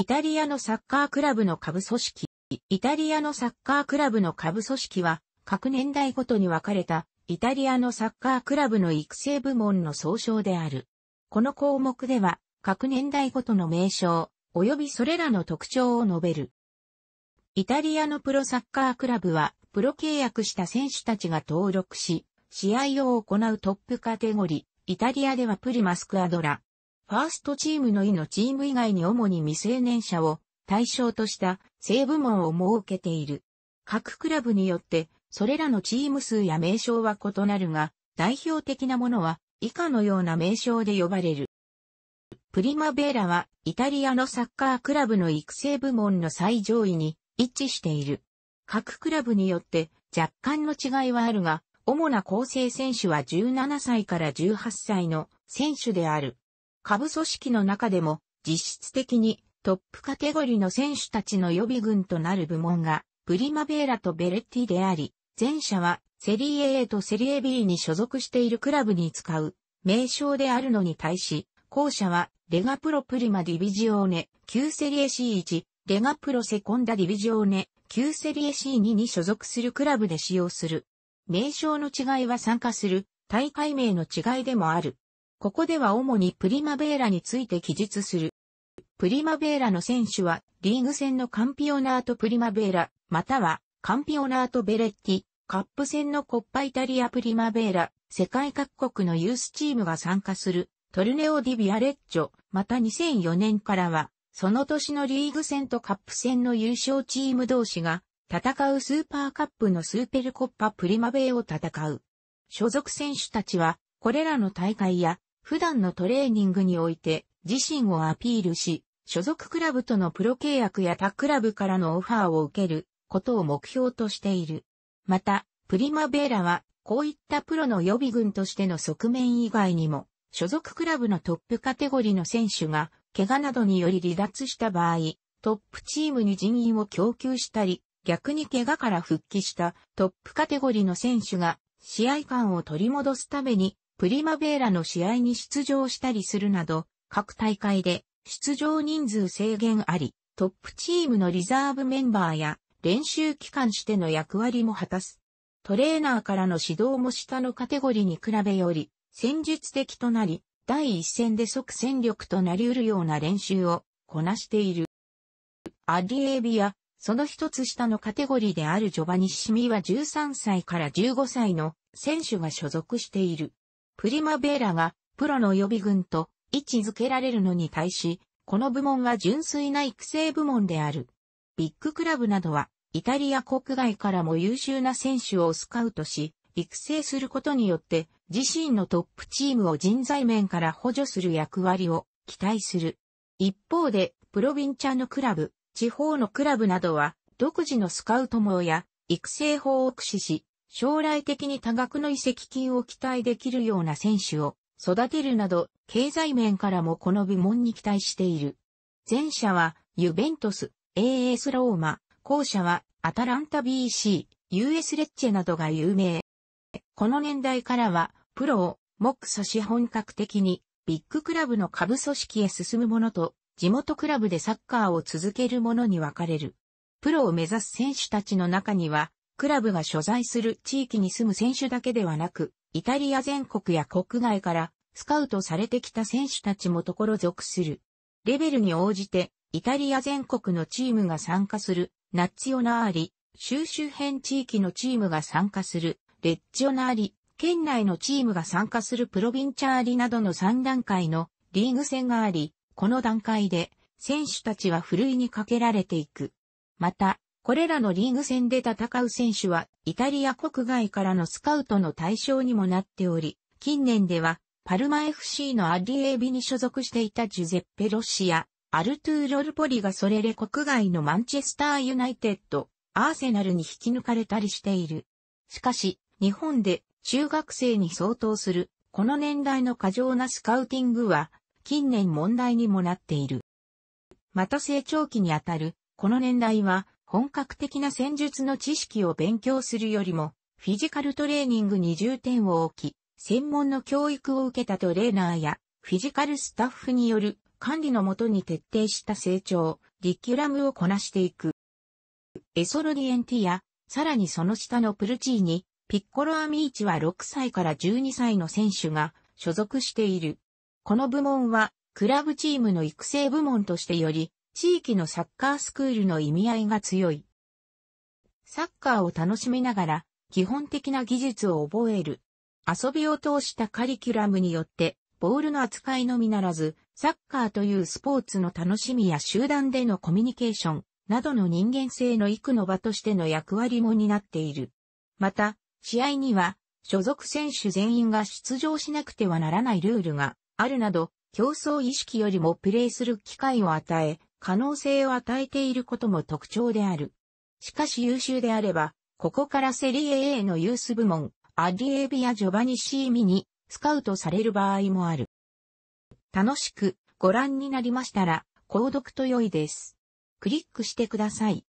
イタリアのサッカークラブの下部組織。イタリアのサッカークラブの下部組織は、各年代ごとに分かれた、イタリアのサッカークラブの育成部門の総称である。この項目では、各年代ごとの名称、及びそれらの特徴を述べる。イタリアのプロサッカークラブは、プロ契約した選手たちが登録し、試合を行うトップカテゴリー、イタリアではプリマスクアドラ、ファーストチームの意のチーム以外に主に未成年者を対象とした性部門を設けている。各クラブによって、それらのチーム数や名称は異なるが、代表的なものは以下のような名称で呼ばれる。プリマベーラはイタリアのサッカークラブの育成部門の最上位に一致している。各クラブによって若干の違いはあるが、主な構成選手は17歳から18歳の選手である。下部組織の中でも実質的にトップカテゴリーの選手たちの予備軍となる部門がプリマベーラとベレッティであり、前者はセリエ A とセリエ B に所属しているクラブに使う名称であるのに対し、後者はレガプロプリマディビジオーネ、旧セリエ C1、レガプロセコンダディビジオーネ、旧セリエ C2 に所属するクラブで使用する。名称の違いは参加する大会名の違いでもある。ここでは主にプリマベーラについて記述する。プリマベーラの選手は、リーグ戦のカンピオナートプリマベーラ、または、カンピオナートベレッティ、カップ戦のコッパイタリアプリマベーラ、世界各国のユースチームが参加する、トルネオディビアレッジョ、また2004年からは、その年のリーグ戦とカップ戦の優勝チーム同士が、戦うスーパーカップのスーペルコッパプリマベーを戦う。所属選手たちは、これらの大会や普段のトレーニングにおいて自身をアピールし、所属クラブとのプロ契約や他クラブからのオファーを受けることを目標としている。また、プリマベーラは、こういったプロの予備軍としての側面以外にも、所属クラブのトップカテゴリの選手が、怪我などにより離脱した場合、トップチームに人員を供給したり、逆に怪我から復帰したトップカテゴリの選手が、試合感を取り戻すためにプリマベーラの試合に出場したりするなど、各大会で出場人数制限あり、トップチームのリザーブメンバーや練習期間しての役割も果たす。トレーナーからの指導も下のカテゴリに比べより戦術的となり、第一線で即戦力となり得るような練習をこなしている。アディエビア、その一つ下のカテゴリであるジョバニシミは13歳から15歳の選手が所属している。プリマベーラがプロの予備軍と位置づけられるのに対し、この部門は純粋な育成部門である。ビッグクラブなどは、イタリア国外からも優秀な選手をスカウトし、育成することによって、自身のトップチームを人材面から補助する役割を期待する。一方で、プロビンチャのクラブ、地方のクラブなどは、独自のスカウト網や育成法を駆使し、将来的に多額の移籍金を期待できるような選手を育てるなど、経済面からもこの部門に期待している。前者は、ユベントス、AS ローマ、後者は、アタランタ BC、US レッチェなどが有名。この年代からは、プロを、目指し本格的に、ビッグクラブの下部組織へ進むものと、地元クラブでサッカーを続けるものに分かれる。プロを目指す選手たちの中には、クラブが所在する地域に住む選手だけではなく、イタリア全国や国外からスカウトされてきた選手たちもところ属する。レベルに応じて、イタリア全国のチームが参加するナッツィオナーリ、州周辺地域のチームが参加するレッジオナーリ、県内のチームが参加するプロヴィンチャーリなどの3段階のリーグ戦があり、この段階で選手たちはふるいにかけられていく。また、これらのリーグ戦で戦う選手は、イタリア国外からのスカウトの対象にもなっており、近年では、パルマ FC のアディエービに所属していたジュゼッペ・ロシア、アルトゥーロ・ルポリがそれで国外のマンチェスター・ユナイテッド、アーセナルに引き抜かれたりしている。しかし、日本で中学生に相当する、この年代の過剰なスカウティングは、近年問題にもなっている。また成長期にあたる、この年代は、本格的な戦術の知識を勉強するよりも、フィジカルトレーニングに重点を置き、専門の教育を受けたトレーナーや、フィジカルスタッフによる管理のもとに徹底した成長、リキュラムをこなしていく。エソロディエンティア、さらにその下のプルチーニ、ピッコロアミーチは6歳から12歳の選手が所属している。この部門は、クラブチームの育成部門としてより地域のサッカースクールの意味合いが強い。サッカーを楽しみながら、基本的な技術を覚える。遊びを通したカリキュラムによって、ボールの扱いのみならず、サッカーというスポーツの楽しみや集団でのコミュニケーションなどの人間性の幾の場としての役割も担っている。また、試合には、所属選手全員が出場しなくてはならないルールがあるなど、競争意識よりもプレーする機会を与え、可能性を与えていることも特徴である。しかし優秀であれば、ここからセリエ A のユース部門、アディエビア・ジョバニシーミにスカウトされる場合もある。楽しくご覧になりましたら、購読と良いです。クリックしてください。